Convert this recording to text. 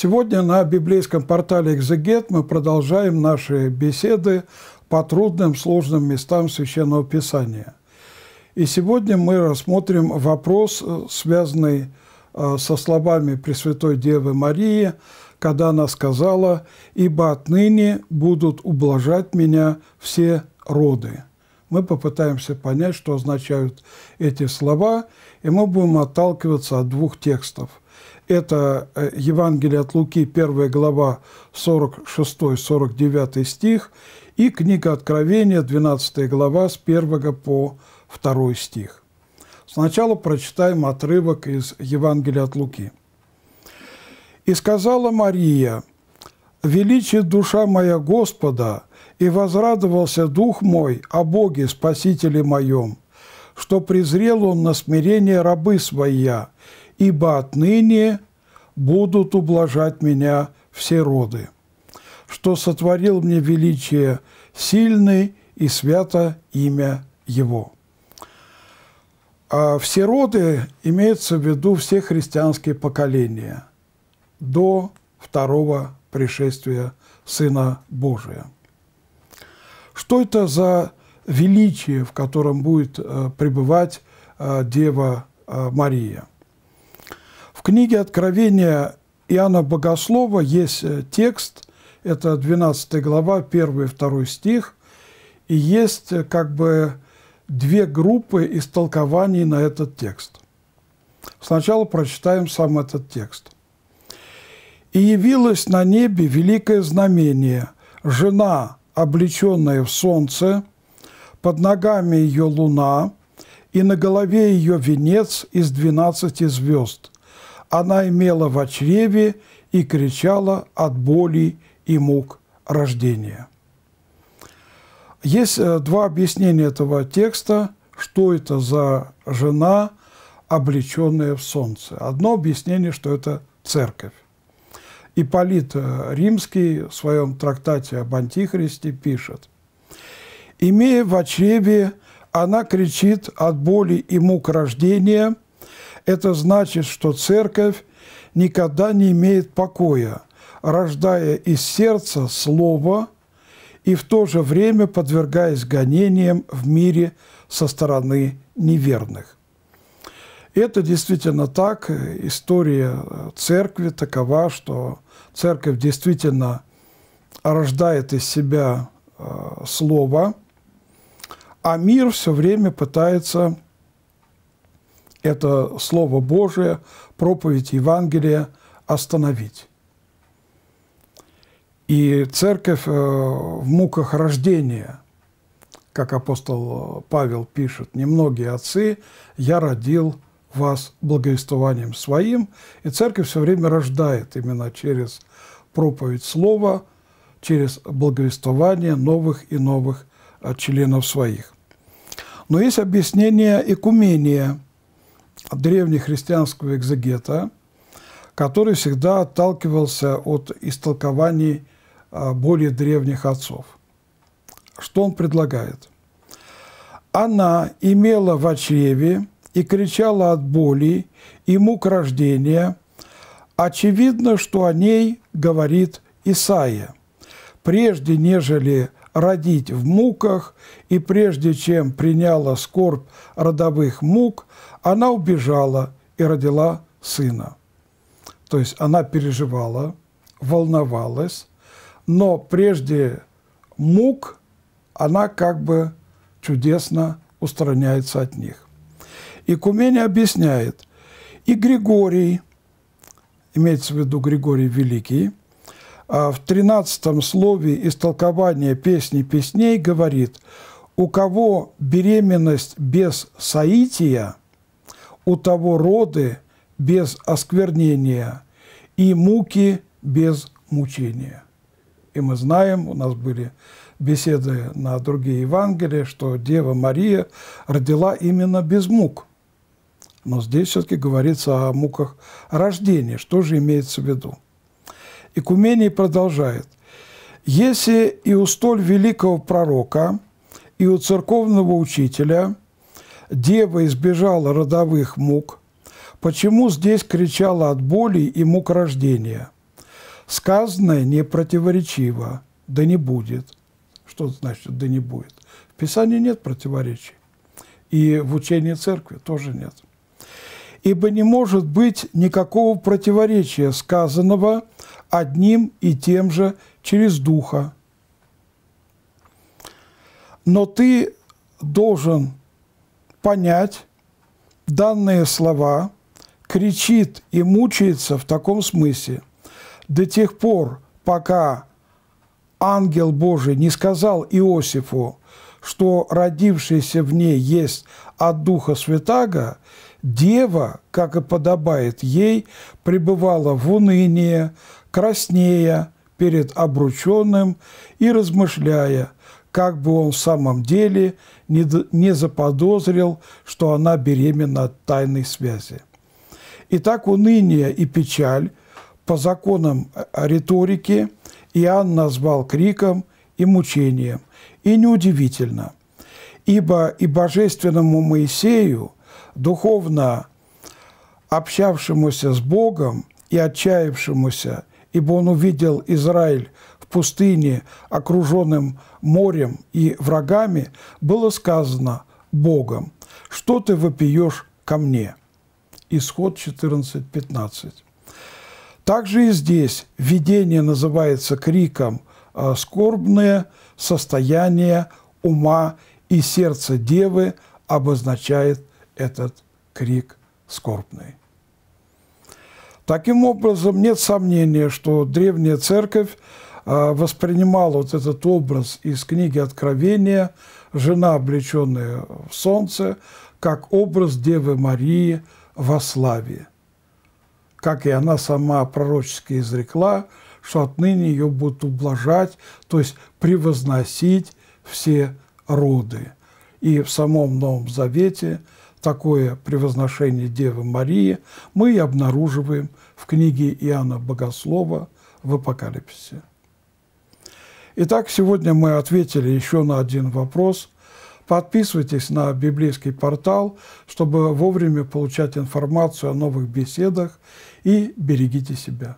Сегодня на библейском портале «Экзегет» мы продолжаем наши беседы по трудным, сложным местам Священного Писания. И сегодня мы рассмотрим вопрос, э, связанный э, со словами Пресвятой Девы Марии, когда она сказала «Ибо отныне будут ублажать меня все роды». Мы попытаемся понять, что означают эти слова, и мы будем отталкиваться от двух текстов – это э, Евангелие от Луки, 1 глава, 46-49 стих, и книга Откровения, 12 глава, с 1 по 2 стих. Сначала прочитаем отрывок из Евангелия от Луки. «И сказала Мария, «Величит душа моя Господа, и возрадовался дух мой о Боге, Спасителе моем, что презрел он на смирение рабы своя, ибо отныне будут ублажать меня все роды, что сотворил мне величие сильный и свято имя Его». А все роды имеются в виду все христианские поколения до второго пришествия Сына Божия. Что это за величие, в котором будет э, пребывать э, Дева э, Мария? книге Откровения Иоанна Богослова есть э, текст, это 12 глава, 1 и 2 стих, и есть э, как бы две группы истолкований на этот текст. Сначала прочитаем сам этот текст. «И явилось на небе великое знамение, жена, облеченная в солнце, под ногами ее луна, и на голове ее венец из двенадцати звезд – она имела в чреве и кричала от боли и мук рождения. Есть э, два объяснения этого текста, что это за жена, облеченная в солнце. Одно объяснение, что это церковь. Иполит э, Римский в своем трактате об Антихристе пишет, «Имея в чреве, она кричит от боли и мук рождения – это значит, что церковь никогда не имеет покоя, рождая из сердца слово и в то же время подвергаясь гонениям в мире со стороны неверных. Это действительно так. История церкви такова, что церковь действительно рождает из себя э, слово, а мир все время пытается это Слово Божие, проповедь Евангелия остановить. И церковь э, в муках рождения, как апостол Павел пишет, «Немногие отцы, я родил вас благовествованием своим». И церковь все время рождает именно через проповедь слова, через благовествование новых и новых э, членов своих. Но есть объяснение экумения – древнехристианского экзегета, который всегда отталкивался от истолкований а, более древних отцов. Что он предлагает? «Она имела в чреве и кричала от боли и мук рождения. Очевидно, что о ней говорит Исаия. Прежде нежели родить в муках, и прежде чем приняла скорбь родовых мук, она убежала и родила сына. То есть она переживала, волновалась, но прежде мук она как бы чудесно устраняется от них. И Кумени объясняет, и Григорий, имеется в виду Григорий Великий, а в 13 слове истолкования песни песней говорит, у кого беременность без соития, у того роды без осквернения и муки без мучения. И мы знаем, у нас были беседы на другие Евангелия, что Дева Мария родила именно без мук. Но здесь все-таки говорится о муках рождения. Что же имеется в виду? Икумений продолжает. Если и у столь великого пророка, и у церковного учителя дева избежала родовых мук, почему здесь кричала от боли и мук рождения? Сказанное не противоречиво, да не будет. Что значит «да не будет»? В Писании нет противоречий. И в учении церкви тоже нет. Ибо не может быть никакого противоречия сказанного – одним и тем же через Духа. Но ты должен понять данные слова, кричит и мучается в таком смысле. До тех пор, пока ангел Божий не сказал Иосифу, что родившийся в ней есть от Духа Святаго, дева, как и подобает ей, пребывала в унынии, краснея перед обрученным и размышляя, как бы он в самом деле не, не заподозрил, что она беременна от тайной связи. Итак, уныние и печаль по законам э, риторики Иоанн назвал криком и мучением, и неудивительно, ибо и божественному Моисею, духовно общавшемуся с Богом и отчаявшемуся, ибо он увидел Израиль в пустыне, окруженным морем и врагами, было сказано Богом, что ты вопиешь ко мне. Исход 14.15. Также и здесь видение называется криком – Э, скорбное состояние ума и сердца Девы обозначает этот крик скорбный. Таким образом, нет сомнения, что Древняя Церковь э, воспринимала вот этот образ из книги Откровения «Жена, облеченная в солнце», как образ Девы Марии во славе. Как и она сама пророчески изрекла – что отныне ее будут ублажать, то есть превозносить все роды. И в самом Новом Завете такое превозношение Девы Марии мы и обнаруживаем в книге Иоанна Богослова в Апокалипсисе. Итак, сегодня мы ответили еще на один вопрос. Подписывайтесь на библейский портал, чтобы вовремя получать информацию о новых беседах и берегите себя.